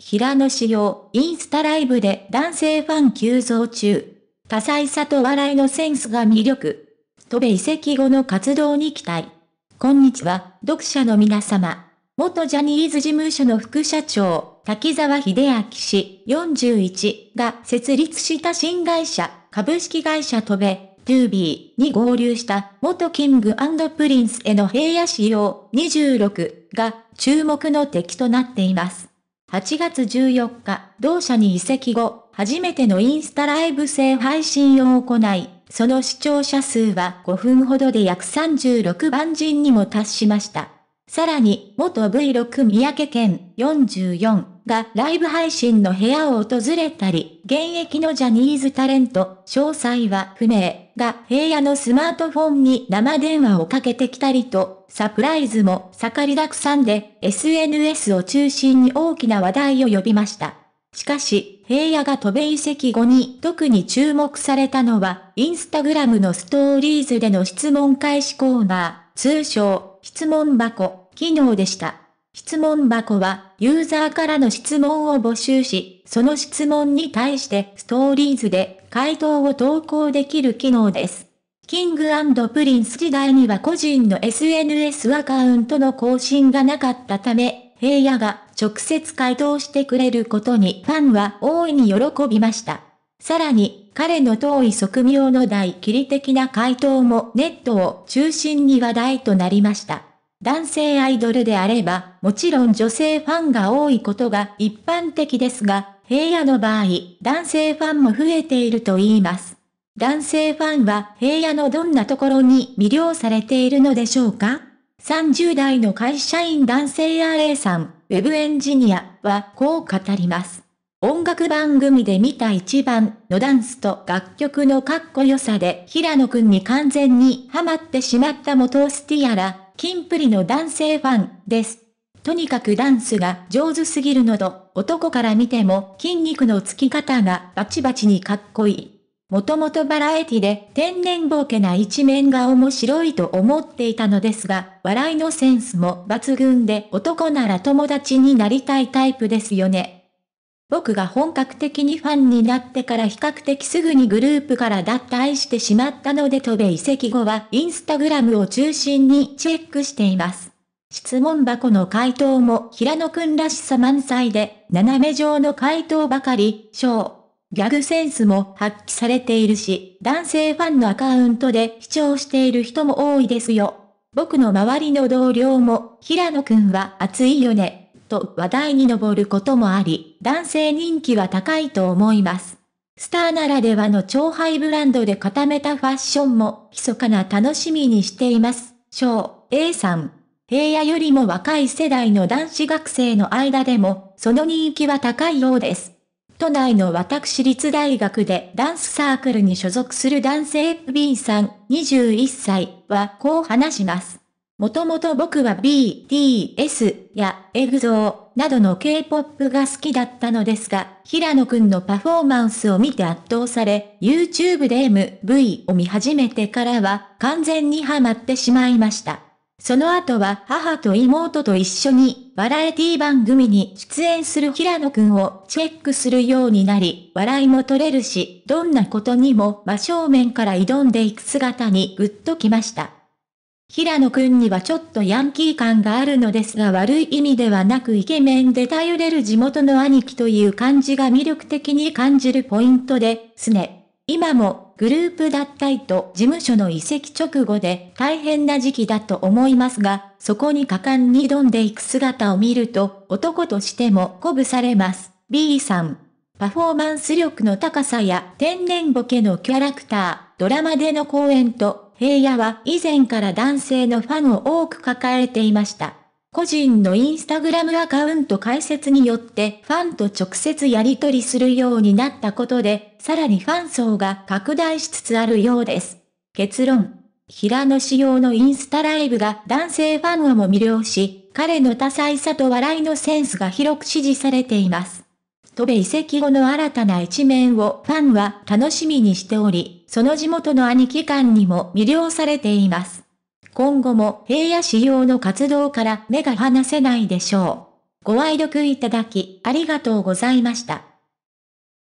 平野紫耀、インスタライブで男性ファン急増中。多彩さと笑いのセンスが魅力。戸部遺跡後の活動に期待。こんにちは、読者の皆様。元ジャニーズ事務所の副社長、滝沢秀明氏41が設立した新会社、株式会社戸部、トゥービーに合流した元キングプリンスへの平野仕様26が注目の敵となっています。8月14日、同社に移籍後、初めてのインスタライブ制配信を行い、その視聴者数は5分ほどで約36万人にも達しました。さらに、元 V6 三宅県44、がライブ配信の部屋を訪れたり、現役のジャニーズタレント、詳細は不明が平野のスマートフォンに生電話をかけてきたりと、サプライズも盛りだくさんで、SNS を中心に大きな話題を呼びました。しかし、平野が渡米移籍後に特に注目されたのは、インスタグラムのストーリーズでの質問開始コーナー、通称、質問箱、機能でした。質問箱は、ユーザーからの質問を募集し、その質問に対してストーリーズで回答を投稿できる機能です。キングプリンス時代には個人の SNS アカウントの更新がなかったため、平野が直接回答してくれることにファンは大いに喜びました。さらに、彼の遠い側面の大切り的な回答もネットを中心に話題となりました。男性アイドルであれば、もちろん女性ファンが多いことが一般的ですが、平野の場合、男性ファンも増えていると言います。男性ファンは平野のどんなところに魅了されているのでしょうか ?30 代の会社員男性 RA さん、ウェブエンジニアはこう語ります。音楽番組で見た一番のダンスと楽曲のかっこよさで平野くんに完全にハマってしまった元スティアラ、キンプリの男性ファンです。とにかくダンスが上手すぎるのと、男から見ても筋肉のつき方がバチバチにかっこいい。もともとバラエティで天然ボケな一面が面白いと思っていたのですが、笑いのセンスも抜群で男なら友達になりたいタイプですよね。僕が本格的にファンになってから比較的すぐにグループから脱退してしまったので飛べ移籍後はインスタグラムを中心にチェックしています。質問箱の回答も平野くんらしさ満載で、斜め上の回答ばかり、ショー。ギャグセンスも発揮されているし、男性ファンのアカウントで視聴している人も多いですよ。僕の周りの同僚も、平野くんは熱いよね。と話題に上ることもあり、男性人気は高いと思います。スターならではの超ハイブランドで固めたファッションも、密かな楽しみにしています。章 A さん。平野よりも若い世代の男子学生の間でも、その人気は高いようです。都内の私立大学でダンスサークルに所属する男性 B さん、21歳はこう話します。もともと僕は BTS やエグゾーなどの K-POP が好きだったのですが、平野くんのパフォーマンスを見て圧倒され、YouTube で MV を見始めてからは完全にハマってしまいました。その後は母と妹と一緒にバラエティ番組に出演する平野くんをチェックするようになり、笑いも取れるし、どんなことにも真正面から挑んでいく姿にグッときました。平野くんにはちょっとヤンキー感があるのですが悪い意味ではなくイケメンで頼れる地元の兄貴という感じが魅力的に感じるポイントですね。今もグループ脱退と事務所の移籍直後で大変な時期だと思いますが、そこに果敢に挑んでいく姿を見ると男としても鼓舞されます。B さん。パフォーマンス力の高さや天然ボケのキャラクター、ドラマでの公演と平野は以前から男性のファンを多く抱えていました。個人のインスタグラムアカウント開設によってファンと直接やり取りするようになったことで、さらにファン層が拡大しつつあるようです。結論。平野仕様のインスタライブが男性ファンをも魅了し、彼の多彩さと笑いのセンスが広く支持されています。戸部遺跡後の新たな一面をファンは楽しみにしており、その地元の兄貴館にも魅了されています。今後も平野仕様の活動から目が離せないでしょう。ご愛読いただき、ありがとうございました。